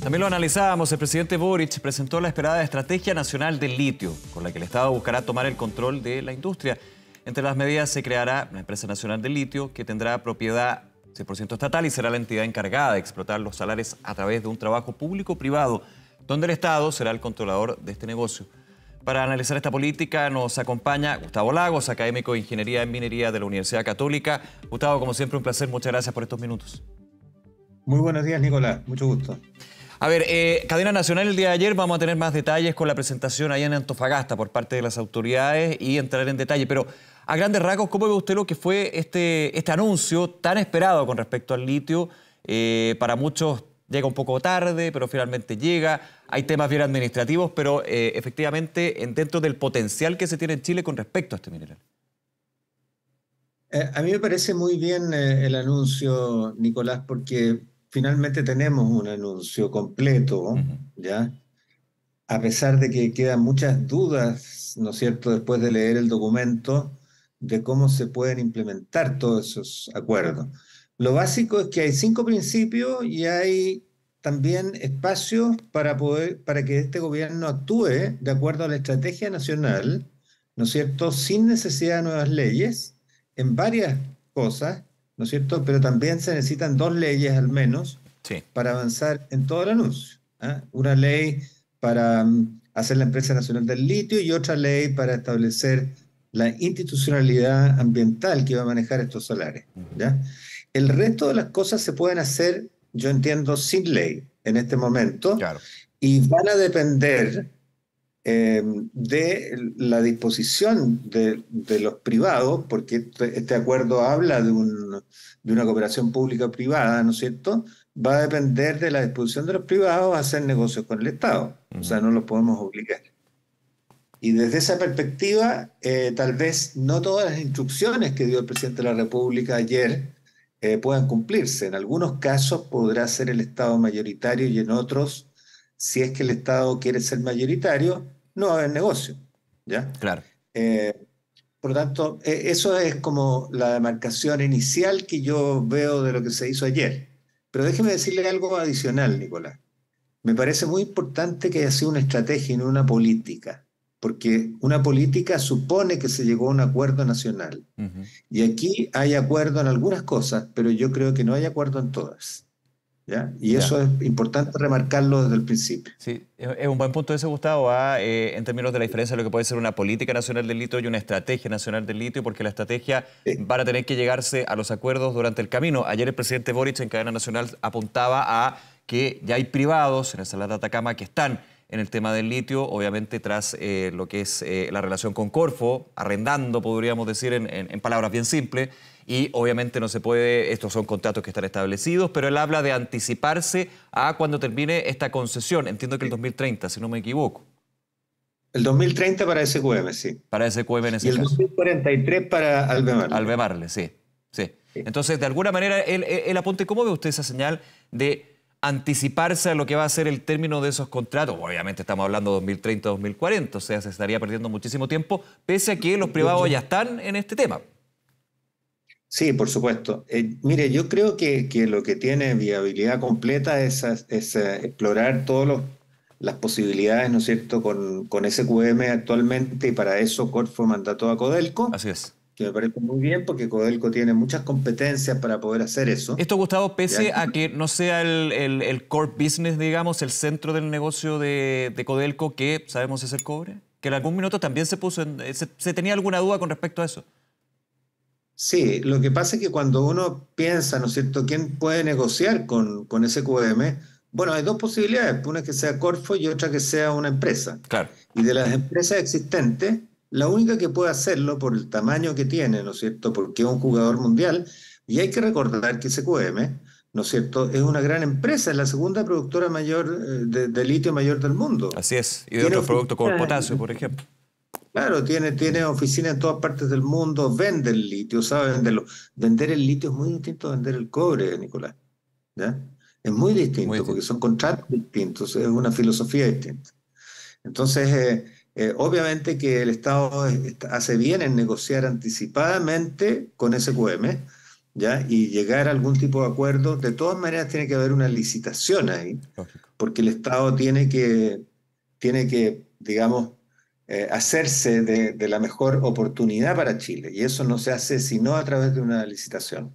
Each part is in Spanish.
También lo analizábamos, el presidente Boric presentó la esperada Estrategia Nacional del Litio, con la que el Estado buscará tomar el control de la industria. Entre las medidas se creará una Empresa Nacional del Litio, que tendrá propiedad 100% estatal y será la entidad encargada de explotar los salarios a través de un trabajo público-privado, donde el Estado será el controlador de este negocio. Para analizar esta política nos acompaña Gustavo Lagos, académico de Ingeniería en Minería de la Universidad Católica. Gustavo, como siempre, un placer. Muchas gracias por estos minutos. Muy buenos días, Nicolás. Mucho gusto. A ver, eh, Cadena Nacional el día de ayer vamos a tener más detalles con la presentación allá en Antofagasta por parte de las autoridades y entrar en detalle, pero a grandes rasgos, ¿cómo ve usted lo que fue este, este anuncio tan esperado con respecto al litio? Eh, para muchos llega un poco tarde, pero finalmente llega. Hay temas bien administrativos, pero eh, efectivamente dentro del potencial que se tiene en Chile con respecto a este mineral. a mí me parece muy bien el anuncio, Nicolás, porque finalmente tenemos un anuncio completo, ¿ya? A pesar de que quedan muchas dudas, ¿no es cierto?, después de leer el documento, de cómo se pueden implementar todos esos acuerdos. Lo básico es que hay cinco principios y hay también espacios para, poder, para que este gobierno actúe de acuerdo a la estrategia nacional, ¿no es cierto?, sin necesidad de nuevas leyes, en varias cosas, ¿no es cierto? Pero también se necesitan dos leyes al menos sí. para avanzar en todo el anuncio. ¿ah? Una ley para mm, hacer la empresa nacional del litio y otra ley para establecer la institucionalidad ambiental que va a manejar estos solares. ¿ya? El resto de las cosas se pueden hacer, yo entiendo, sin ley en este momento y van a depender eh, de la disposición de, los privados, porque este, este, acuerdo habla de, un, de una cooperación pública-privada, ¿no es cierto? Va a depender de la disposición de los privados a hacer negocios con el Estado, o sea, no los podemos obligar. Y desde esa perspectiva, eh, tal vez no todas las instrucciones que dio el presidente de la República ayer eh, puedan cumplirse. En algunos casos podrá ser el Estado mayoritario y en otros si es que el Estado quiere ser mayoritario, no va a haber negocio. ¿ya? Claro. Eh, por lo tanto, e, eso es como la demarcación inicial que yo veo de lo que se hizo ayer. Pero déjeme decirle algo adicional, Nicolás. Me parece muy importante que haya sido una estrategia y no una política, porque una política supone que se llegó a un acuerdo nacional. Y aquí hay acuerdo en algunas cosas, pero yo creo que no hay acuerdo en todas. Y eso es importante remarcarlo desde el principio. Sí, es un buen punto ese, Gustavo, ah, eh, en términos de la diferencia de lo que puede ser una política nacional del litio y una estrategia nacional del litio, porque la estrategia va a tener que llegarse a los acuerdos durante el camino. Ayer el presidente Boric en cadena nacional apuntaba a que ya hay privados en el sala de Atacama que están en el tema del litio, obviamente tras eh, lo que es eh, la relación con Corfo, arrendando, podríamos decir en palabras bien simples y obviamente no se puede, estos son contratos que están establecidos, pero él habla de anticiparse a cuando termine esta concesión, entiendo que el 2030, si no me equivoco. El 2030 para SQM, sí. Para SQM en Y el 2043 para Albemarle. Albemarle, sí. sí. Entonces, de alguna manera, él, apunte, ¿cómo ve usted esa señal de anticiparse a lo que va a ser el término de esos contratos. Obviamente estamos hablando 2030, 2040, o sea, se estaría perdiendo muchísimo tiempo, pese a que los privados ya están en este tema. Sí, por supuesto. Eh, mire, yo creo que, que, lo que tiene viabilidad completa es, es eh, explorar todas las posibilidades, ¿no es cierto?, con, con SQM actualmente y para eso fue mandato a Codelco. Así es. Que me parece muy bien porque Codelco tiene muchas competencias para poder hacer eso. Esto, Gustavo, pese a que no sea el, el, el, core business, digamos, el centro del negocio de, de, Codelco, que sabemos es el cobre, que en algún minuto también se puso en, se tenía alguna duda con respecto a eso. Sí, lo que pasa es que cuando uno piensa, ¿no es cierto?, quién puede negociar con, con SQM, bueno, hay dos posibilidades, pues, una que sea Corfo y otra que sea una empresa. Claro. Y de las empresas existentes, la única que puede hacerlo por el tamaño que tiene, ¿no es cierto?, porque es un jugador mundial, y hay que recordar que SQM, ¿no es cierto?, es una gran empresa, es la segunda productora mayor eh, de, litio mayor del mundo. Así es, y de otros productos como el potasio, por ejemplo. Claro, tiene, tiene oficinas en todas partes del mundo, vende el litio, sabe venderlo. Vender el litio es muy distinto a vender el cobre, Nicolás. ¿ya? Es muy distinto, porque son contratos distintos, es una filosofía distinta. Entonces, eh, eh, obviamente que el Estado hace bien en negociar anticipadamente con SQM, ¿ya? Y llegar a algún tipo de acuerdo. De todas maneras, tiene que haber una licitación ahí, porque el Estado tiene que, tiene que digamos, eh, hacerse de, la mejor oportunidad para Chile. Y eso no se hace sino a través de una licitación.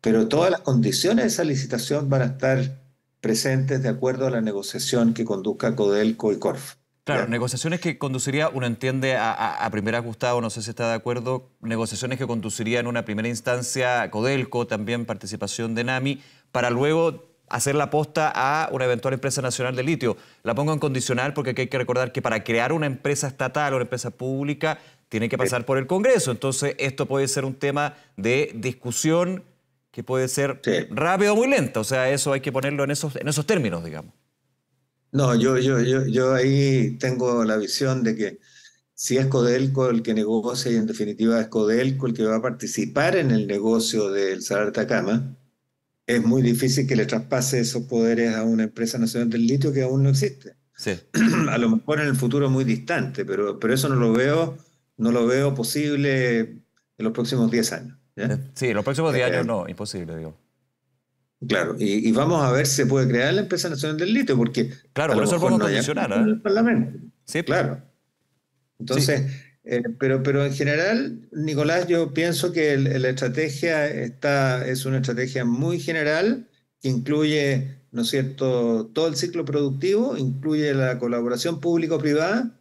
Pero todas las condiciones de esa licitación van a estar presentes de acuerdo a la negociación que conduzca Codelco y Corf. Claro, negociaciones que conduciría, uno entiende a, a, a, primera Gustavo, no sé si está de acuerdo, negociaciones que conduciría en una primera instancia Codelco, también participación de NAMI, para luego hacer la aposta a una eventual empresa nacional de litio. La pongo en condicional porque hay que recordar que para crear una empresa estatal o una empresa pública tiene que pasar por el Congreso. Entonces, esto puede ser un tema de discusión que puede ser rápido o muy lento. O sea, eso hay que ponerlo en esos, en esos términos, digamos. No, yo, yo, yo, yo ahí tengo la visión de que si es Codelco el que negocia y en definitiva es Codelco el que va a participar en el negocio del Salar Atacama, es muy difícil que le traspase esos poderes a una empresa nacional del litio que aún no existe. Sí. A lo mejor en el futuro muy distante, pero, pero eso no lo veo, no lo veo posible en los próximos 10 años. Eh, sí, en los próximos 10 años eh, no, imposible, digo. Claro, y, vamos a ver si se puede crear la empresa nacional del litio, porque. Claro, por eso por a ¿eh? En el Parlamento. Sí, claro. Entonces. Eh, pero, pero en general, Nicolás, yo pienso que la estrategia está, es una estrategia muy general que incluye, ¿no es cierto?, todo el ciclo productivo, incluye la colaboración público-privada,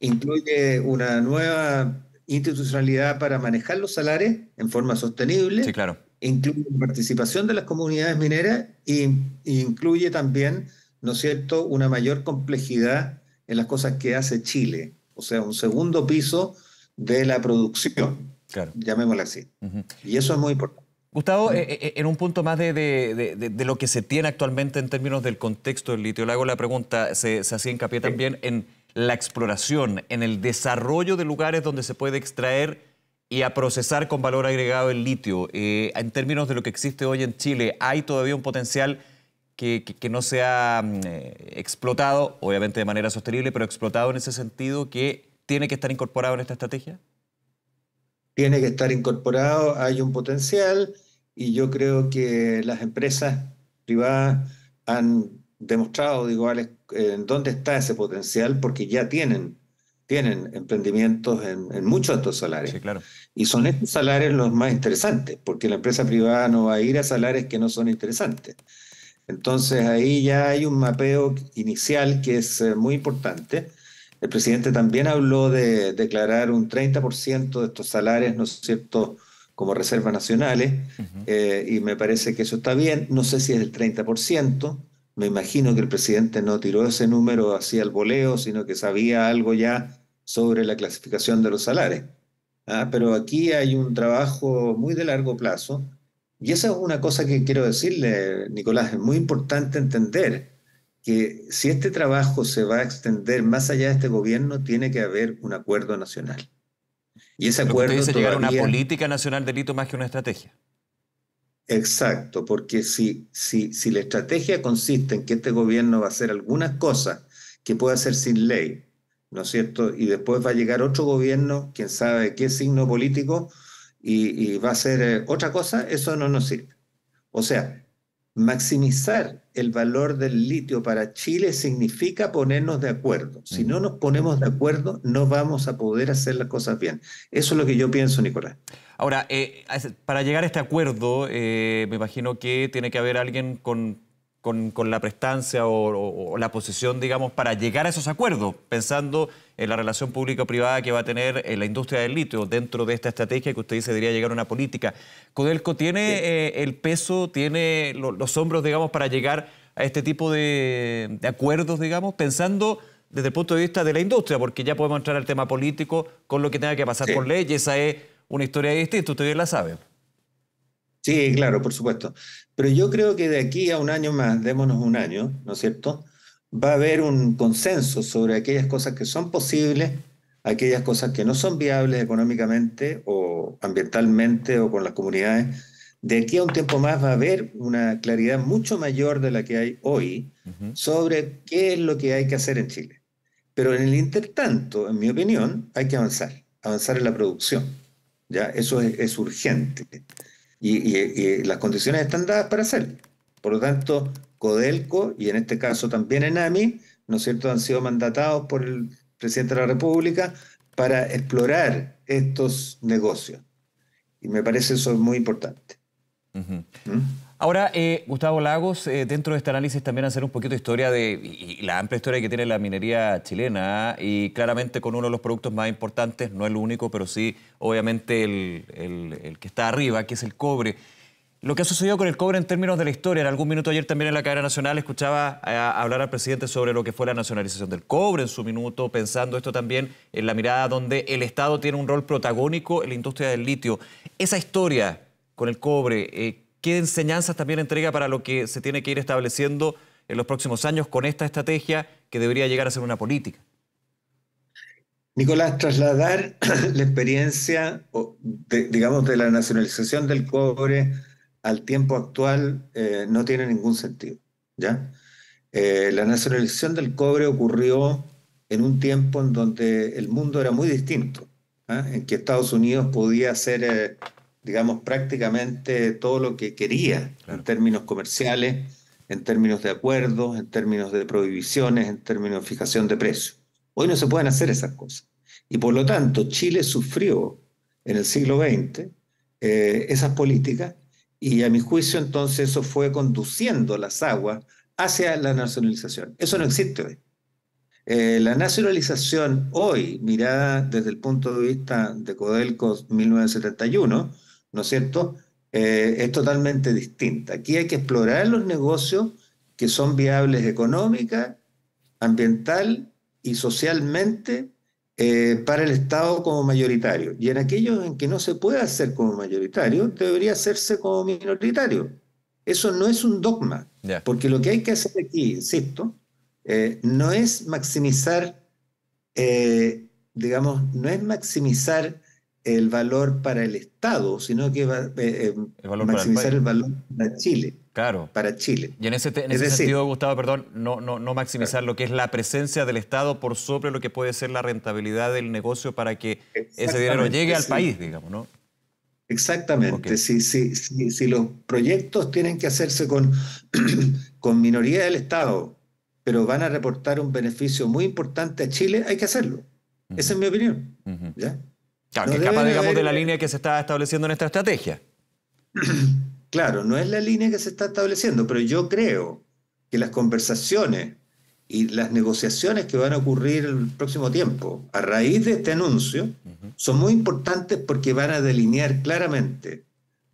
incluye una nueva institucionalidad para manejar los salarios en forma sostenible. claro. Incluye la participación de las comunidades mineras e incluye también, ¿no es cierto?, una mayor complejidad en las cosas que hace Chile o sea, un segundo piso de la producción, claro. llamémosla así. Y eso es muy importante. Gustavo, eh, eh, eh, en un punto más de, lo que se tiene actualmente en términos del contexto del litio, le hago la pregunta, se, hacía hincapié también en la exploración, en el desarrollo de lugares donde se puede extraer y a procesar con valor agregado el litio. en términos de lo que existe hoy en Chile, ¿hay todavía un potencial que, no se ha mm, eh, explotado, obviamente de manera sostenible, pero explotado en ese sentido que tiene que estar incorporado en esta estrategia? Tiene que estar incorporado, hay un potencial y yo creo que las empresas privadas han demostrado, digo, en dónde está ese potencial porque ya tienen tienen emprendimientos en, muchos de estos salarios. Y son estos salarios los más interesantes, porque la empresa privada no va a ir a salarios que no son interesantes. Entonces ahí ya hay un mapeo inicial que es eh, muy importante. El presidente también habló de declarar un 30% de estos salarios, ¿no es cierto?, como reservas nacionales, eh, y me parece que eso está bien. No sé si es el 30%, me imagino que el presidente no tiró ese número así al voleo, sino que sabía algo ya sobre la clasificación de los salarios. Ah, pero aquí hay un trabajo muy de largo plazo y esa es una cosa que quiero decirle, Nicolás, es muy importante entender que si este trabajo se va a extender más allá de este gobierno, tiene que haber un acuerdo nacional. Y ese acuerdo... Dice llegar a una política nacional delito más que una estrategia. Exacto, porque si, si, si la estrategia consiste en que este gobierno va a hacer algunas cosas que puede hacer sin ley, ¿no es cierto? Y después va a llegar otro gobierno, quién sabe qué signo político, y, va a ser eh, otra cosa, eso no nos sirve. O sea, maximizar el valor del litio para Chile significa ponernos de acuerdo. Si mm. no nos ponemos de acuerdo, no vamos a poder hacer las cosas bien. Eso es lo que yo pienso, Nicolás. Ahora, eh, para llegar a este acuerdo, eh, me imagino que tiene que haber alguien con con, la prestancia o, la posición, digamos, para llegar a esos acuerdos, pensando en la relación público-privada que va a tener eh, la industria del litio dentro de esta estrategia que usted dice debería llegar a una política. ¿Codelco tiene eh, el peso, tiene los hombros, digamos, para llegar a este tipo de, acuerdos, digamos, pensando desde el punto de vista de la industria, porque ya podemos entrar al tema político con lo que tenga que pasar por leyes. esa es una historia distinta, usted bien la sabe. Sí, claro, por supuesto. Pero yo creo que de aquí a un año más, démonos un año, ¿no es cierto? Va a haber un consenso sobre aquellas cosas que son posibles, aquellas cosas que no son viables económicamente o ambientalmente o con las comunidades. De aquí a un tiempo más va a haber una claridad mucho mayor de la que hay hoy sobre qué es lo que hay que hacer en Chile. Pero en el intertanto, en mi opinión, hay que avanzar, avanzar en la producción. Ya, eso es, es urgente y, las condiciones están dadas para hacerlo. Por lo tanto, Codelco y en este caso también Enami, ¿no es cierto?, han sido mandatados por el presidente de la República para explorar estos negocios. Y me parece eso muy importante. Ahora, eh, Gustavo Lagos, eh, dentro de este análisis también hacer un poquito de historia de la amplia historia que tiene la minería chilena ¿eh? y claramente con uno de los productos más importantes, no el único, pero sí obviamente el, que está arriba, que es el cobre. Lo que ha sucedido con el cobre en términos de la historia, en algún minuto ayer también en la cadena nacional escuchaba hablar al presidente sobre lo que fue la nacionalización del cobre en su minuto, pensando esto también en la mirada donde el Estado tiene un rol protagónico en la industria del litio. Esa historia con el cobre, eh, ¿Qué enseñanzas también entrega para lo que se tiene que ir estableciendo en los próximos años con esta estrategia que debería llegar a ser una política? Nicolás, trasladar la experiencia, de, digamos, de la nacionalización del cobre al tiempo actual eh, no tiene ningún sentido. ¿ya? Eh, la nacionalización del cobre ocurrió en un tiempo en donde el mundo era muy distinto, ¿ah? en que Estados Unidos podía ser digamos, prácticamente todo lo que quería en términos comerciales, en términos de acuerdos, en términos de prohibiciones, en términos de fijación de precios. Hoy no se pueden hacer esas cosas. Y por lo tanto, Chile sufrió en el siglo XX eh, esas políticas y a mi juicio entonces eso fue conduciendo las aguas hacia la nacionalización. Eso no existe hoy. Eh, la nacionalización hoy, mirada desde el punto de vista de Codelco 1971, ¿no es cierto? Eh, es totalmente distinta. Aquí hay que explorar los negocios que son viables económica, ambiental y socialmente eh, para el Estado como mayoritario. Y en aquellos en que no se puede hacer como mayoritario, debería hacerse como minoritario. Eso no es un dogma, porque lo que hay que hacer aquí, insisto, eh, no es maximizar, digamos, no es maximizar el valor para el Estado, sino que va, eh, eh, maximizar el, valor para Chile. Claro. Para Chile. Y en ese, en sentido, Gustavo, perdón, no, no, no maximizar lo que es la presencia del Estado por sobre lo que puede ser la rentabilidad del negocio para que ese dinero llegue al país, digamos, ¿no? Exactamente. Si, si, si, los proyectos tienen que hacerse con, con minoría del Estado, pero van a reportar un beneficio muy importante a Chile, hay que hacerlo. Esa es mi opinión. ¿ya? Claro, que digamos, de la línea que se está estableciendo en esta estrategia. Claro, no es la línea que se está estableciendo, pero yo creo que las conversaciones y las negociaciones que van a ocurrir el próximo tiempo a raíz de este anuncio son muy importantes porque van a delinear claramente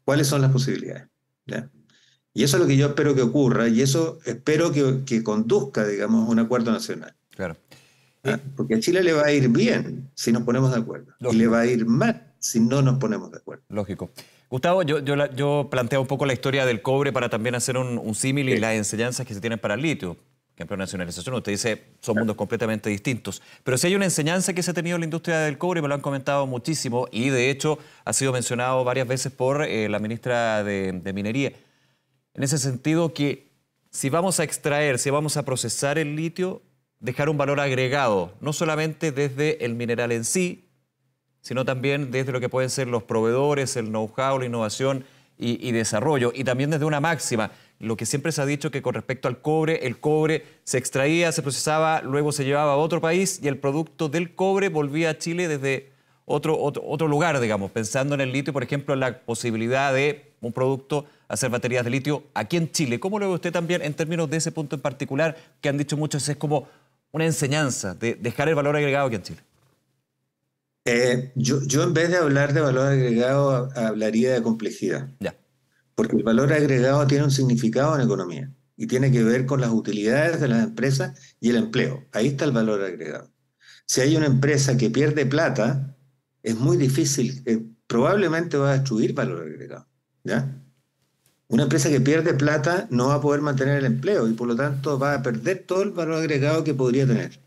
cuáles son las posibilidades. Y eso es lo que yo espero que ocurra y eso espero que, conduzca, digamos, a un acuerdo nacional. Claro. ¿eh? Porque a Chile le va a ir bien si nos ponemos de acuerdo. Y le va a ir mal si no nos ponemos de acuerdo. Lógico. Gustavo, yo, yo, planteo un poco la historia del cobre para también hacer un, símil y las enseñanzas que se tienen para el litio. en ejemplo, nacionalización, usted dice, son mundos completamente distintos. Pero si hay una enseñanza que se ha tenido en la industria del cobre, me lo han comentado muchísimo y de hecho ha sido mencionado varias veces por eh, la ministra de, de Minería. En ese sentido que si vamos a extraer, si vamos a procesar el litio, dejar un valor agregado, no solamente desde el mineral en sí, sino también desde lo que pueden ser los proveedores, el know-how, la innovación y, desarrollo, y también desde una máxima, lo que siempre se ha dicho que con respecto al cobre, el cobre se extraía, se procesaba, luego se llevaba a otro país y el producto del cobre volvía a Chile desde otro, otro, lugar, digamos, pensando en el litio, por ejemplo, en la posibilidad de un producto hacer baterías de litio aquí en Chile. ¿Cómo lo ve usted también en términos de ese punto en particular que han dicho muchos? Es como una enseñanza de dejar el valor agregado aquí en Chile? Eh, yo, en vez de hablar de valor agregado hablaría de complejidad. Ya. Porque el valor agregado tiene un significado en economía y tiene que ver con las utilidades de las empresas y el empleo. Ahí está el valor agregado. Si hay una empresa que pierde plata, es muy difícil, eh, probablemente va a destruir valor agregado. ¿ya? Una empresa que pierde plata no va a poder mantener el empleo y por lo tanto va a perder todo el valor agregado que podría tener.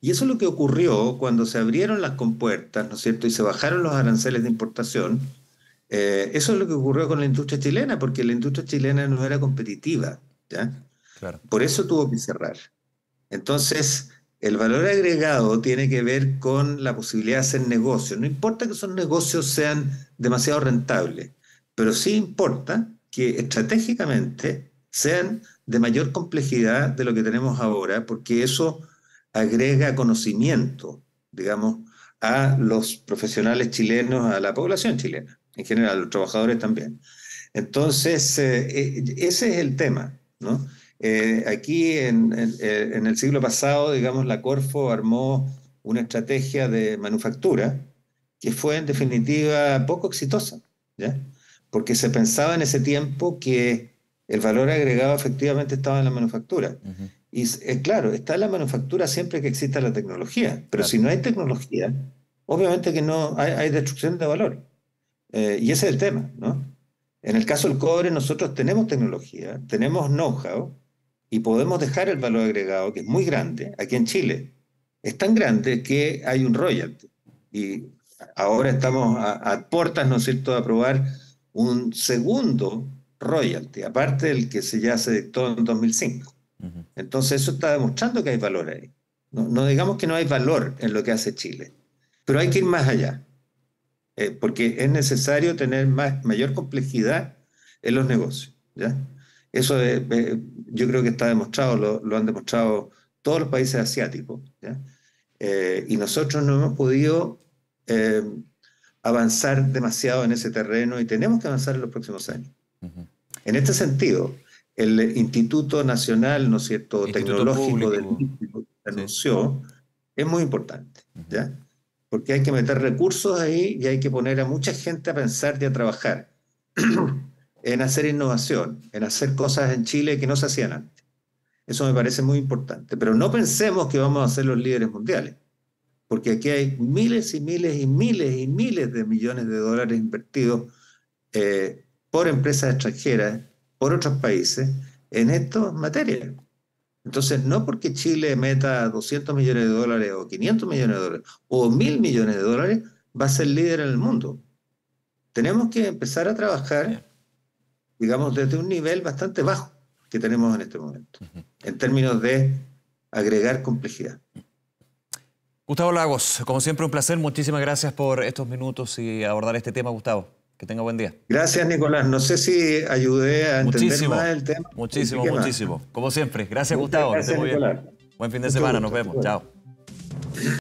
Y eso es lo que ocurrió cuando se abrieron las compuertas, ¿no es cierto? Y se bajaron los aranceles de importación. Eh, eso es lo que ocurrió con la industria chilena, porque la industria chilena no era competitiva, ¿ya? Por eso tuvo que cerrar. Entonces, el valor agregado tiene que ver con la posibilidad de hacer negocios. No importa que esos negocios sean demasiado rentables, pero sí importa que estratégicamente sean de mayor complejidad de lo que tenemos ahora, porque eso agrega conocimiento, digamos, a los profesionales chilenos, a la población chilena, en general, a los trabajadores también. Entonces, eh, ese es el tema, ¿no? Eh, aquí en, en, el siglo pasado, digamos, la Corfo armó una estrategia de manufactura que fue en definitiva poco exitosa, ¿ya? porque se pensaba en ese tiempo que el valor agregado efectivamente estaba en la manufactura. Y es eh, claro, está en la manufactura siempre que exista la tecnología, pero si no hay tecnología, obviamente que no hay, destrucción de valor. Eh, y ese es el tema, ¿no? En el caso del cobre, nosotros tenemos tecnología, tenemos know-how y podemos dejar el valor agregado, que es muy grande, aquí en Chile. Es tan grande que hay un royalty. Y ahora estamos a, a puertas, ¿no es cierto?, de aprobar un segundo royalty, aparte del que se ya se dictó en 2005. Entonces eso está demostrando que hay valor ahí. No, digamos que no hay valor en lo que hace Chile, pero hay que ir más allá, eh, porque es necesario tener más, mayor complejidad en los negocios. ¿ya? Eso yo creo que está demostrado, lo, han demostrado todos los países asiáticos. Eh, y nosotros no hemos podido eh, avanzar demasiado en ese terreno y tenemos que avanzar en los próximos años. En este sentido, el Instituto Nacional, ¿no es cierto?, Tecnológico del anunció, es muy importante, ¿ya? Porque hay que meter recursos ahí y hay que poner a mucha gente a pensar y a trabajar en hacer innovación, en hacer cosas en Chile que no se hacían antes. Eso me parece muy importante. Pero no pensemos que vamos a ser los líderes mundiales porque aquí hay miles y miles y miles y miles de millones de dólares invertidos eh, por empresas extranjeras, por otros países, en estas materias. Entonces, no porque Chile meta 200 millones de dólares o 500 millones de dólares o 1000 millones de dólares, va a ser líder en el mundo. Tenemos que empezar a trabajar, digamos, desde un nivel bastante bajo que tenemos en este momento, en términos de agregar complejidad. Gustavo Lagos, como siempre un placer, muchísimas gracias por estos minutos y abordar este tema, Gustavo. Que tenga buen día. Gracias, Nicolás. No sé si ayudé a entender más el tema. Muchísimo, muchísimo. Como siempre. Gracias, Gustavo. Gracias, bien. Buen fin de semana. Nos vemos. Chao.